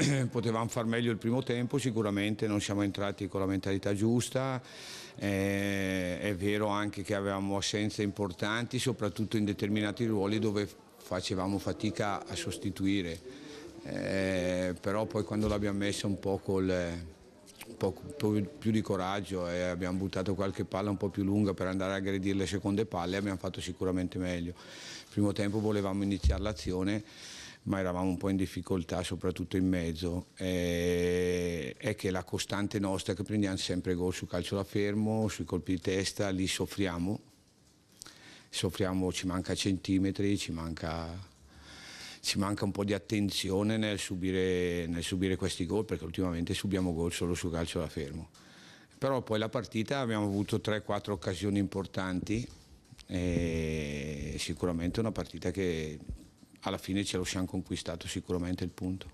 potevamo far meglio il primo tempo, sicuramente non siamo entrati con la mentalità giusta, eh, è vero anche che avevamo assenze importanti, soprattutto in determinati ruoli dove facevamo fatica a sostituire, eh, però poi quando l'abbiamo messa un po' col un più di coraggio e abbiamo buttato qualche palla un po' più lunga per andare a aggredire le seconde palle abbiamo fatto sicuramente meglio. Il primo tempo volevamo iniziare l'azione ma eravamo un po' in difficoltà soprattutto in mezzo e, è che la costante nostra è che prendiamo sempre gol su calcio da fermo, sui colpi di testa, lì soffriamo, soffriamo, ci manca centimetri, ci manca ci manca un po' di attenzione nel subire, nel subire questi gol perché ultimamente subiamo gol solo su calcio da fermo. Però poi la partita abbiamo avuto 3-4 occasioni importanti e sicuramente una partita che alla fine ce lo siamo conquistato sicuramente il punto.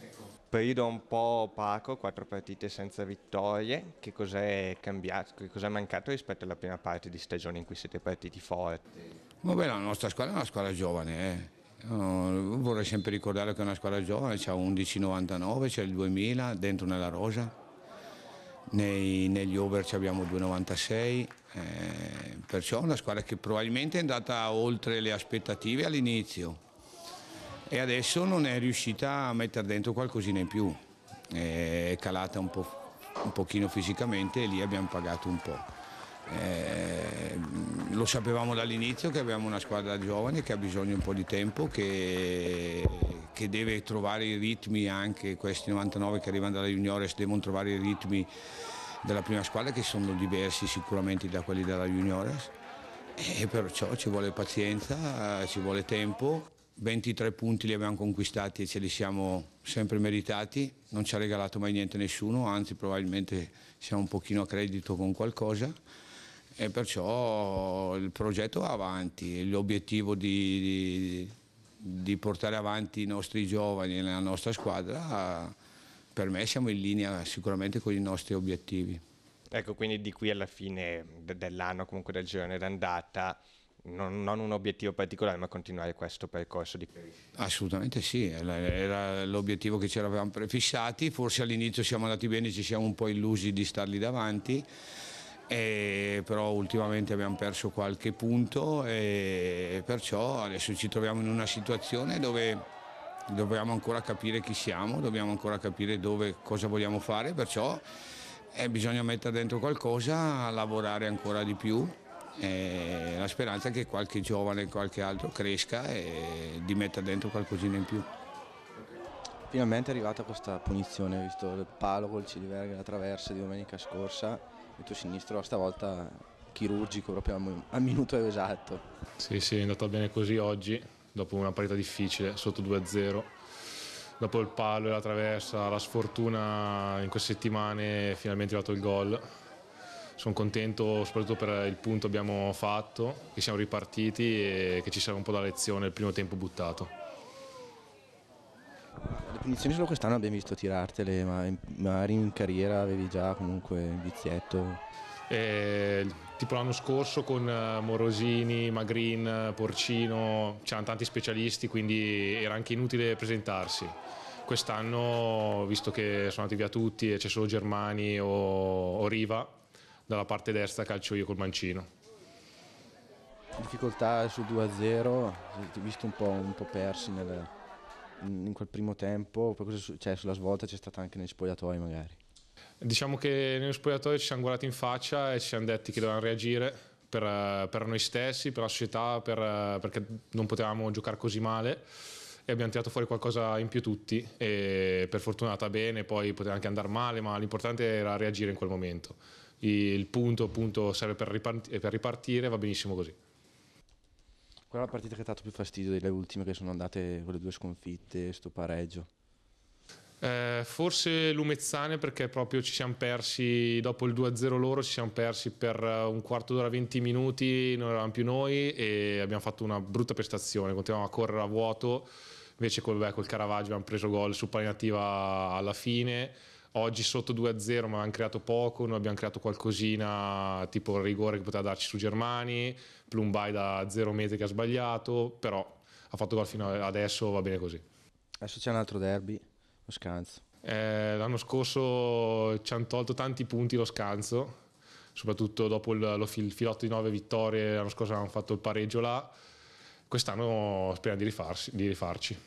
Ecco. Periodo un po' opaco, quattro partite senza vittorie, che cos'è cambiato, che cos'è mancato rispetto alla prima parte di stagione in cui siete partiti forti? Vabbè, la nostra squadra è una squadra giovane, eh. vorrei sempre ricordare che è una squadra giovane, c'è 11,99, c'è il 2000 dentro nella rosa, Nei, negli over abbiamo 2,96, eh, perciò è una squadra che probabilmente è andata oltre le aspettative all'inizio e adesso non è riuscita a mettere dentro qualcosina in più, è calata un, po', un pochino fisicamente e lì abbiamo pagato un po'. Eh, lo sapevamo dall'inizio che abbiamo una squadra giovane che ha bisogno un po' di tempo, che, che deve trovare i ritmi anche questi 99 che arrivano dalla Juniores devono trovare i ritmi della prima squadra che sono diversi sicuramente da quelli della Juniores e perciò ci vuole pazienza, ci vuole tempo. 23 punti li abbiamo conquistati e ce li siamo sempre meritati, non ci ha regalato mai niente nessuno, anzi probabilmente siamo un pochino a credito con qualcosa e perciò il progetto va avanti, l'obiettivo di, di, di, portare avanti i nostri giovani e la nostra squadra per me siamo in linea sicuramente con i nostri obiettivi. Ecco, quindi di qui alla fine dell'anno, comunque del giorno d'andata, non, non, un obiettivo particolare, ma continuare questo percorso di crescita. Assolutamente sì, era l'obiettivo che ci eravamo prefissati, forse all'inizio siamo andati bene, ci siamo un po' illusi di starli davanti, e però ultimamente abbiamo perso qualche punto e perciò adesso ci troviamo in una situazione dove dobbiamo ancora capire chi siamo, dobbiamo ancora capire dove, cosa vogliamo fare, perciò eh, bisogna mettere dentro qualcosa, lavorare ancora di più. Eh, la speranza è che qualche giovane, qualche altro cresca e di metta dentro qualcosina in più. Finalmente è arrivata questa punizione, visto il palo col Ciliverga, la traversa di domenica scorsa, il tuo sinistro stavolta chirurgico proprio al minuto esatto. Sì, sì, è andata bene così oggi, dopo una partita difficile, sotto 2-0. Dopo il palo e la traversa, la sfortuna in queste settimane finalmente è arrivato il gol. Sono contento soprattutto per il punto che abbiamo fatto, che siamo ripartiti e che ci serve un po' da lezione il primo tempo buttato. Le punizioni solo quest'anno abbiamo visto tirartele, ma magari in carriera avevi già comunque il vizietto. Eh, tipo l'anno scorso con eh, Morosini, Magrin, Porcino, c'erano tanti specialisti quindi era anche inutile presentarsi. Quest'anno, visto che sono andati via tutti e c'è solo Germani o, o Riva, dalla parte destra calcio io col mancino. Difficoltà sul 2-0, ti visto un po', un po persi nel, in quel primo tempo, poi cosa, cioè, sulla svolta c'è stata anche nei spogliatoi magari. Diciamo che nello spogliatoio ci siamo guardati in faccia e ci siamo detti che dovevamo reagire per, eh, per noi stessi, per la società, per, eh, perché non potevamo giocare così male e abbiamo tirato fuori qualcosa in più tutti e per fortuna è andata bene, poi poteva anche andare male, ma l'importante era reagire in quel momento. Il punto appunto serve per ripartire, eh, per ripartire, va benissimo così. Qual è la partita che ha dato più fastidio delle ultime che sono andate con le due sconfitte, sto pareggio? Eh, forse Lumezzane perché proprio ci siamo persi dopo il 2-0 loro ci siamo persi per eh, un quarto d'ora 20 minuti non eravamo più noi e abbiamo fatto una brutta prestazione continuavamo a correre a vuoto invece col, beh, col Caravaggio abbiamo preso gol su palinativa alla fine oggi sotto 2-0 ma abbiamo creato poco, noi abbiamo creato qualcosina tipo il rigore che poteva darci su Germani, Plumbai da 0 metri che ha sbagliato, però ha fatto gol fino adesso, va bene così. Adesso c'è un altro derby lo scanso? Eh, l'anno scorso ci hanno tolto tanti punti lo scanso, soprattutto dopo il, lo fil, filotto di nove vittorie, l'anno scorso avevamo fatto il pareggio là, quest'anno speriamo di, rifarsi, di rifarci.